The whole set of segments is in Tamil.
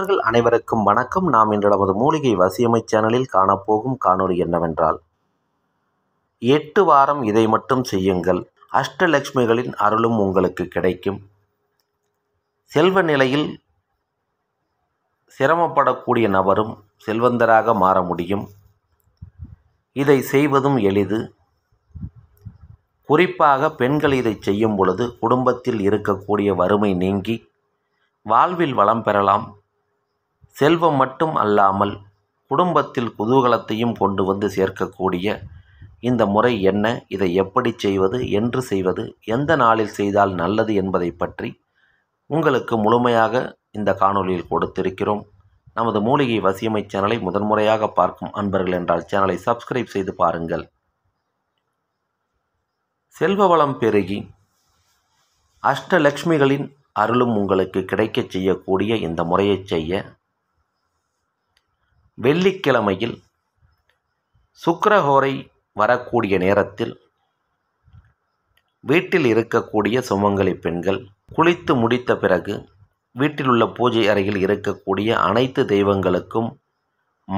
நண்பர்கள் அனைவருக்கும் வணக்கம் நாம் இன்று நமது மூலிகை வசியமை சேனலில் காணப்போகும் காணொலி என்னவென்றால் எட்டு வாரம் இதை மட்டும் செய்யுங்கள் அஷ்டலக்ஷ்மிகளின் அருளும் உங்களுக்கு கிடைக்கும் செல்வ நிலையில் சிரமப்படக்கூடிய நபரும் செல்வந்தராக மாற முடியும் இதை செய்வதும் எளிது குறிப்பாக பெண்கள் இதை செய்யும் பொழுது குடும்பத்தில் இருக்கக்கூடிய வறுமை நீங்கி வாழ்வில் வளம் பெறலாம் செல்வம் மட்டும் அல்லாமல் குடும்பத்தில் குதூகலத்தையும் கொண்டு வந்து சேர்க்கக்கூடிய இந்த முறை என்ன இதை எப்படி செய்வது என்று செய்வது எந்த நாளில் செய்தால் நல்லது என்பதை பற்றி உங்களுக்கு முழுமையாக இந்த காணொலியில் கொடுத்திருக்கிறோம் நமது மூலிகை வசியமை சேனலை முதன்முறையாக பார்க்கும் அன்பர்கள் என்றால் சேனலை சப்ஸ்கிரைப் செய்து பாருங்கள் செல்வ வளம் பெருகி அஷ்டலக்ஷ்மிகளின் அருளும் உங்களுக்கு கிடைக்கச் செய்யக்கூடிய இந்த முறையை செய்ய வெள்ளிக்கிழமையில் சுக்கரஹோரை வரக்கூடிய நேரத்தில் வீட்டில் இருக்கக்கூடிய சுமங்கலி பெண்கள் குளித்து முடித்த பிறகு வீட்டில் உள்ள பூஜை அறையில் இருக்கக்கூடிய அனைத்து தெய்வங்களுக்கும்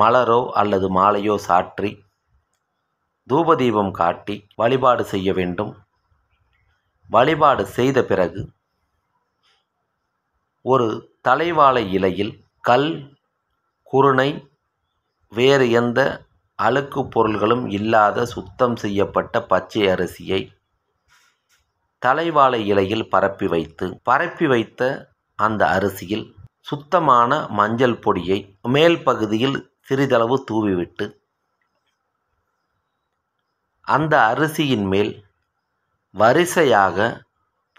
மலரோ அல்லது மாலையோ சாற்றி தூபதீபம் காட்டி வழிபாடு செய்ய வேண்டும் வழிபாடு செய்த பிறகு ஒரு தலைவாழை இலையில் கல் குருணை வேறு எந்த அழுக்கு பொருள்களும் இல்லாத சுத்தம் செய்யப்பட்ட பச்சை அரிசியை தலைவாழை இலையில் பரப்பி வைத்து பரப்பி வைத்த அந்த அரிசியில் சுத்தமான மஞ்சள் பொடியை மேல் பகுதியில் சிறிதளவு தூவிவிட்டு அந்த அரிசியின் மேல் வரிசையாக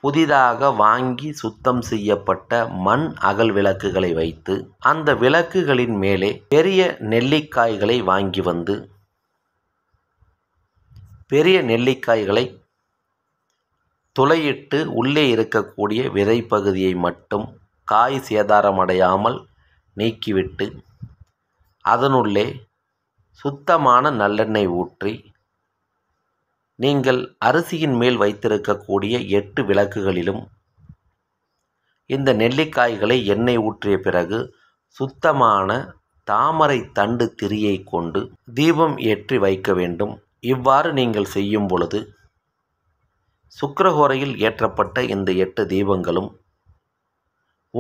புதிதாக வாங்கி சுத்தம் செய்யப்பட்ட மண் அகல் விளக்குகளை வைத்து அந்த விளக்குகளின் மேலே பெரிய நெல்லிக்காய்களை வாங்கி வந்து பெரிய நெல்லிக்காய்களை துளையிட்டு உள்ளே இருக்கக்கூடிய விதை பகுதியை மட்டும் காய் சேதாரமடையாமல் நீக்கிவிட்டு அதனுள்ளே சுத்தமான நல்லெண்ணெய் ஊற்றி நீங்கள் அரிசியின் மேல் வைத்திருக்கக்கூடிய எட்டு விளக்குகளிலும் இந்த நெல்லிக்காய்களை எண்ணெய் ஊற்றிய பிறகு சுத்தமான தாமரை தண்டு திரியை கொண்டு தீபம் ஏற்றி வைக்க வேண்டும் இவ்வாறு நீங்கள் செய்யும் பொழுது சுக்கரகோரையில் ஏற்றப்பட்ட இந்த எட்டு தீபங்களும்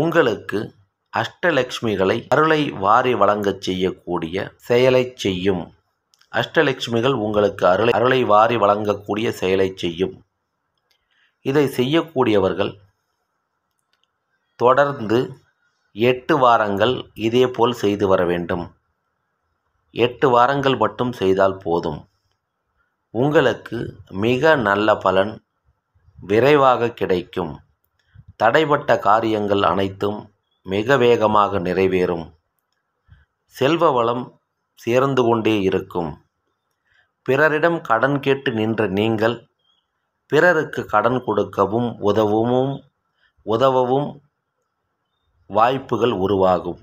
உங்களுக்கு அஷ்டலக்ஷ்மிகளை அருளை வாரி வழங்கச் செய்யக்கூடிய செயலை செய்யும் அஷ்டலட்சுமிகள் உங்களுக்கு அருளை அருளை வாரி வழங்கக்கூடிய செயலை செய்யும் இதை செய்யக்கூடியவர்கள் தொடர்ந்து எட்டு வாரங்கள் இதே போல் செய்து வர வேண்டும் எட்டு வாரங்கள் மட்டும் செய்தால் போதும் உங்களுக்கு மிக நல்ல பலன் விரைவாக கிடைக்கும் தடைப்பட்ட காரியங்கள் அனைத்தும் மிக வேகமாக நிறைவேறும் செல்வ வளம் சேர்ந்து கொண்டே இருக்கும் பிறரிடம் கடன் கேட்டு நின்ற நீங்கள் பிறருக்கு கடன் கொடுக்கவும் உதவவும் உதவவும் வாய்ப்புகள் உருவாகும்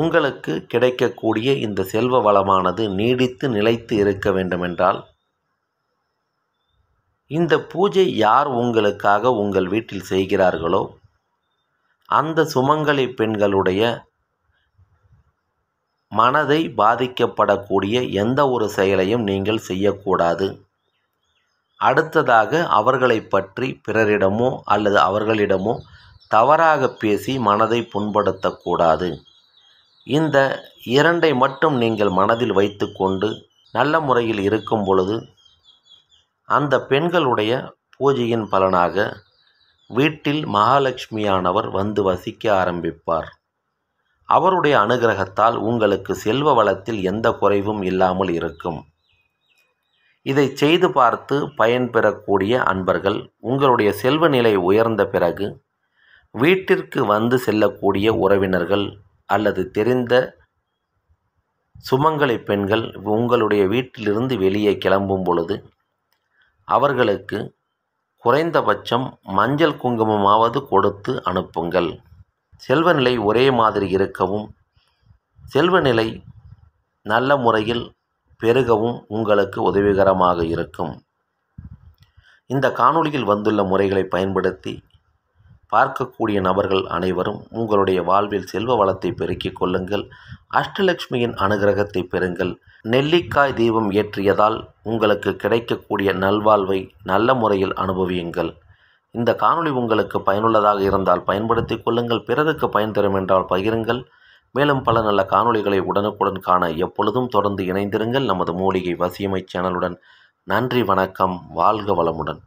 உங்களுக்கு கிடைக்கக்கூடிய இந்த செல்வ வளமானது நீடித்து நிலைத்து இருக்க வேண்டுமென்றால் இந்த பூஜை யார் உங்களுக்காக உங்கள் வீட்டில் செய்கிறார்களோ அந்த சுமங்கலி பெண்களுடைய மனதை பாதிக்கப்படக்கூடிய எந்த ஒரு செயலையும் நீங்கள் செய்யக்கூடாது அடுத்ததாக அவர்களை பற்றி பிறரிடமோ அல்லது அவர்களிடமோ தவறாக பேசி மனதை புண்படுத்தக்கூடாது இந்த இரண்டை மட்டும் நீங்கள் மனதில் வைத்துக்கொண்டு நல்ல முறையில் இருக்கும் பொழுது அந்த பெண்களுடைய பூஜையின் பலனாக வீட்டில் மகாலட்சுமியானவர் வந்து வசிக்க ஆரம்பிப்பார் அவருடைய அனுகிரகத்தால் உங்களுக்கு செல்வ வளத்தில் எந்த குறைவும் இல்லாமல் இருக்கும் இதை செய்து பார்த்து பயன் பெறக்கூடிய அன்பர்கள் உங்களுடைய செல்வ நிலை உயர்ந்த பிறகு வீட்டிற்கு வந்து செல்லக்கூடிய உறவினர்கள் அல்லது தெரிந்த சுமங்கலி பெண்கள் உங்களுடைய வீட்டிலிருந்து வெளியே கிளம்பும் பொழுது அவர்களுக்கு குறைந்தபட்சம் மஞ்சள் குங்குமமாவது கொடுத்து அனுப்புங்கள் செல்வநிலை ஒரே மாதிரி இருக்கவும் செல்வநிலை நல்ல முறையில் பெருகவும் உங்களுக்கு உதவிகரமாக இருக்கும் இந்த காணொளியில் வந்துள்ள முறைகளை பயன்படுத்தி பார்க்கக்கூடிய நபர்கள் அனைவரும் உங்களுடைய வாழ்வில் செல்வ வளத்தை பெருக்கிக் கொள்ளுங்கள் அஷ்டலட்சுமியின் அனுகிரகத்தை பெறுங்கள் நெல்லிக்காய் தீபம் ஏற்றியதால் உங்களுக்கு கிடைக்கக்கூடிய நல்வாழ்வை நல்ல முறையில் அனுபவியுங்கள் இந்த காணொளி உங்களுக்கு பயனுள்ளதாக இருந்தால் பயன்படுத்தி கொள்ளுங்கள் பிறருக்கு பயன் தரும் என்றால் பகிருங்கள் மேலும் பல நல்ல காணொளிகளை உடனுக்குடன் காண எப்பொழுதும் தொடர்ந்து இணைந்திருங்கள் நமது மூலிகை வசியமை சேனலுடன் நன்றி வணக்கம் வாழ்க வளமுடன்